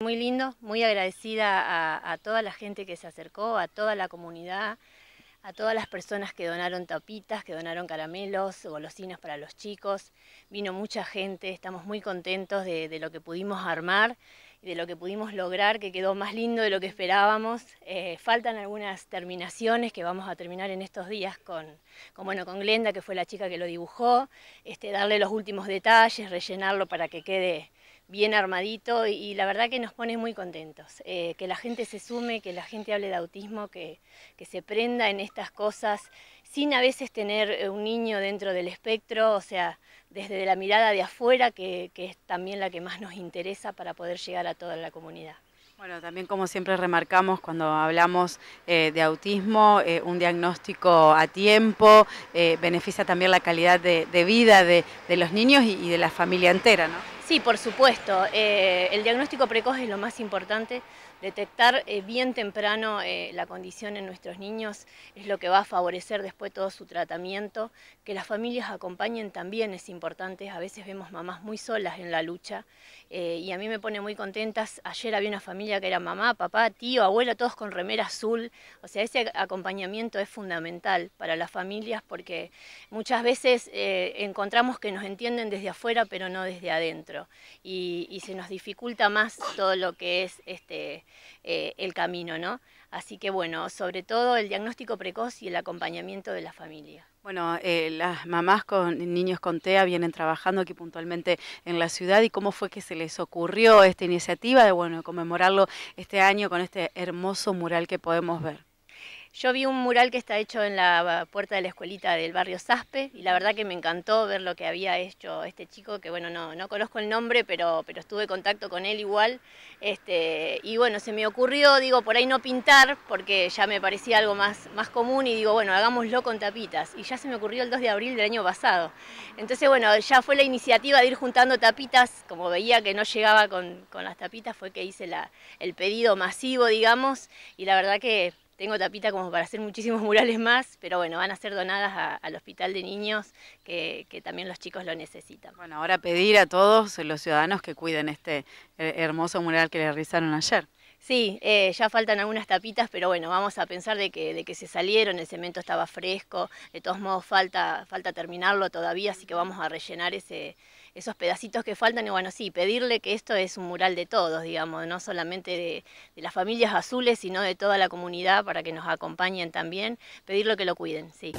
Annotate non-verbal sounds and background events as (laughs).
Muy lindo, muy agradecida a, toda la gente que se acercó, a toda la comunidad, a todas las personas que donaron tapitas, que donaron caramelos, golosinas para los chicos. Vino mucha gente, estamos muy contentos de, lo que pudimos armar y de lo que pudimos lograr, que quedó más lindo de lo que esperábamos. Eh, faltan algunas terminaciones que vamos a terminar en estos días con, bueno, con Glenda, que fue la chica que lo dibujó, este, darle los últimos detalles, rellenarlo para que quede bien armadito y, la verdad que nos pone muy contentos. Eh, que la gente se sume, que la gente hable de autismo, que, se prenda en estas cosas sin a veces tener eh, un niño dentro del espectro, o sea, desde la mirada de afuera, que, es también la que más nos interesa para poder llegar a toda la comunidad. Bueno, también como siempre remarcamos cuando hablamos eh, de autismo, un diagnóstico a tiempo beneficia también la calidad de, vida de, los niños y, y de la familia entera, ¿no? Sí, por supuesto. Eh, el diagnóstico precoz es lo más importante. Detectar eh, bien temprano eh, la condición en nuestros niños es lo que va a favorecer después todo su tratamiento. Que las familias acompañen también es importante. A veces vemos mamás muy solas en la lucha y a mí me pone muy contentas. Ayer había una familia que era mamá, papá, tío, abuelo, todos con remera azul. O sea, ese acompañamiento es fundamental para las familias porque muchas veces encontramos que nos entienden desde afuera pero no desde adentro y, se nos dificulta más todo lo que es este, eh, el camino, ¿no? Así que bueno, sobre todo el diagnóstico precoz y el acompañamiento de la familia. Bueno, eh, las mamás con niños con TEA vienen trabajando aquí puntualmente en la ciudad y cómo fue que se les ocurrió esta iniciativa de bueno conmemorarlo este año con este hermoso mural que podemos ver. Yo vi un mural que está hecho en la puerta de la escuelita del barrio Saspe y la verdad que me encantó ver lo que había hecho este chico, que bueno, no, no conozco el nombre, pero, pero estuve en contacto con él igual. Este, y bueno, se me ocurrió, digo, por ahí no pintar, porque ya me parecía algo más, más común y digo, bueno, hagámoslo con tapitas. Y ya se me ocurrió el 2 de abril del año pasado. Entonces, bueno, ya fue la iniciativa de ir juntando tapitas, como veía que no llegaba con, las tapitas, fue que hice la, el pedido masivo, digamos, y la verdad que tengo tapita como para hacer muchísimos (laughs) murales más, pero bueno, van a ser donadas al Hospital de Niños, que, que, también los chicos lo necesitan. Bueno, ahora pedir a todos los ciudadanos que cuiden este eh, hermoso mural que le realizaron ayer. Sí, eh, ya faltan algunas tapitas, pero bueno, vamos a pensar de que, se salieron, el cemento estaba fresco, de todos modos falta, falta terminarlo todavía, así que vamos a rellenar ese, esos pedacitos que faltan y bueno, sí, pedirle que esto es un mural de todos, digamos, no solamente de, de las familias azules, sino de toda la comunidad para que nos acompañen también, pedirle que lo cuiden, sí.